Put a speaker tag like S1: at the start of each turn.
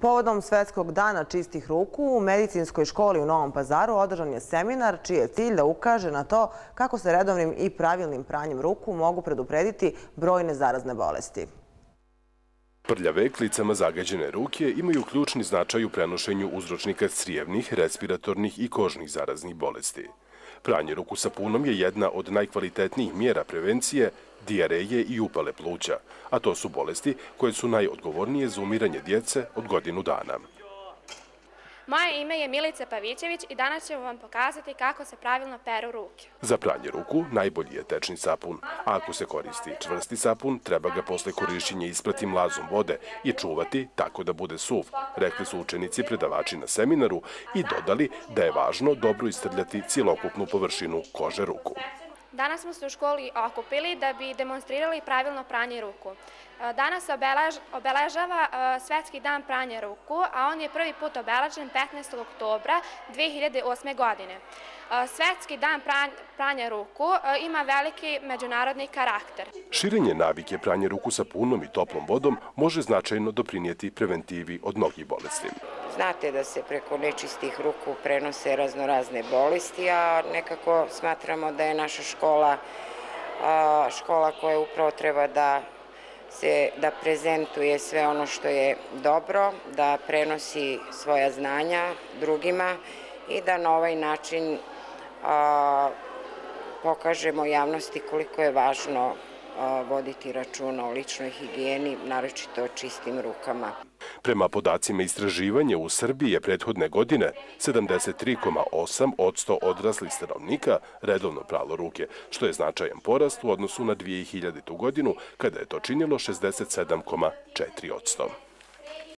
S1: Povodom Svetskog dana čistih ruku u medicinskoj školi u Novom pazaru održan je seminar čiji je cilj da ukaže na to kako se redovnim i pravilnim pranjem ruku mogu preduprediti brojne zarazne bolesti.
S2: Prljave klicama zagađene ruke imaju ključni značaj u prenošenju uzročnika crijevnih, respiratornih i kožnih zaraznih bolesti. Pranje ruku sapunom je jedna od najkvalitetnijih mjera prevencije dijareje i upale pluća, a to su bolesti koje su najodgovornije za umiranje djece od godinu dana.
S3: Moje ime je Milica Pavićević i danas ćemo vam pokazati kako se pravilno peru ruke.
S2: Za pranje ruku najbolji je tečni sapun, ako se koristi čvrsti sapun, treba ga posle korišćenja isprati mlazom vode i čuvati tako da bude suv, rekli su učenici predavači na seminaru i dodali da je važno dobro istrljati cilokupnu površinu kože ruku.
S3: Danas smo se u školi okupili da bi demonstrirali pravilno pranje ruku. E, danas se obeležava e, Svetski dan pranja ruku, a on je prvi put obeležen 15. oktobra 2008. godine. E, Svetski dan pranja ruku ima veliki međunarodni karakter.
S2: Širenje navike pranja ruku sa punom i toplom vodom može značajno doprinijeti preventivi od mnogih bolesti
S1: znate da se preko nečistih ruku prenose raznorazne bolesti, a nekako smatramo da je naša škola škola koja upravo treba da se da prezentuje sve ono što je dobro, da prenosi svoja znanja drugima i da na ovaj način a, pokažemo javnosti koliko je važno a, voditi računa o ličnoj higijeni, naročito o čistim rukama.
S2: Prema podacima istraživanja u Srbiji je prethodne godine 73,8 od 100 odraslih stanovnika redovno pralo ruke, što je značajan porast u odnosu na 2000. godinu kada je to činilo 67,4 od 100.